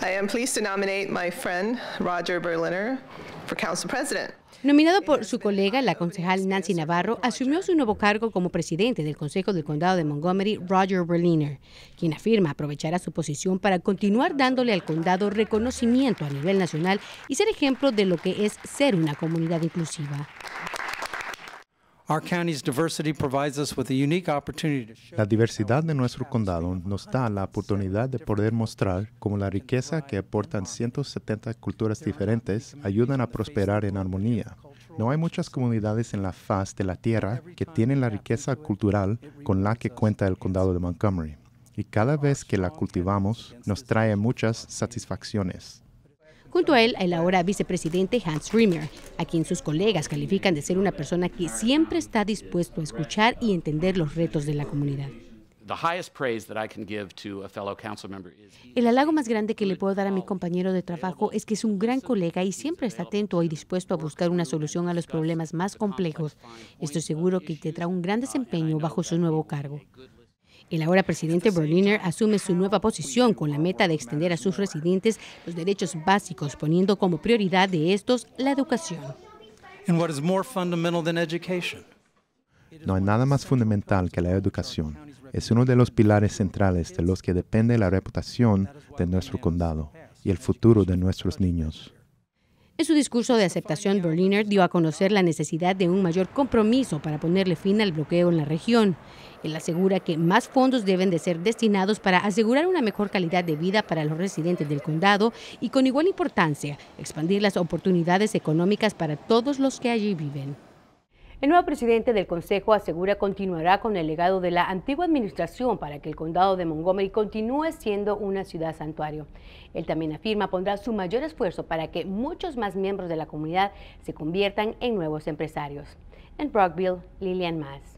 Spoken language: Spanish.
I am pleased to nominate my friend Roger Berliner for council president. Nominado por su colega, la concejal Nancy Navarro asumió su nuevo cargo como presidente del Consejo del Condado de Montgomery, Roger Berliner, quien afirma aprovechará su posición para continuar dándole al condado reconocimiento a nivel nacional y ser ejemplo de lo que es ser una comunidad inclusiva. La diversidad de nuestro condado nos da la oportunidad de poder mostrar cómo la riqueza que aportan 170 culturas diferentes ayudan a prosperar en armonía. No hay muchas comunidades en la faz de la tierra que tienen la riqueza cultural con la que cuenta el condado de Montgomery. Y cada vez que la cultivamos, nos trae muchas satisfacciones. Junto a él, el ahora vicepresidente Hans Riemer, a quien sus colegas califican de ser una persona que siempre está dispuesto a escuchar y entender los retos de la comunidad. El halago más grande que le puedo dar a mi compañero de trabajo es que es un gran colega y siempre está atento y dispuesto a buscar una solución a los problemas más complejos. Estoy seguro que tendrá un gran desempeño bajo su nuevo cargo. El ahora presidente Berliner asume su nueva posición con la meta de extender a sus residentes los derechos básicos, poniendo como prioridad de estos la educación. No hay nada más fundamental que la educación. Es uno de los pilares centrales de los que depende la reputación de nuestro condado y el futuro de nuestros niños. En su discurso de aceptación, Berliner dio a conocer la necesidad de un mayor compromiso para ponerle fin al bloqueo en la región. Él asegura que más fondos deben de ser destinados para asegurar una mejor calidad de vida para los residentes del condado y con igual importancia expandir las oportunidades económicas para todos los que allí viven. El nuevo presidente del Consejo asegura continuará con el legado de la antigua administración para que el condado de Montgomery continúe siendo una ciudad santuario. Él también afirma pondrá su mayor esfuerzo para que muchos más miembros de la comunidad se conviertan en nuevos empresarios. En Brockville, Lilian Mass.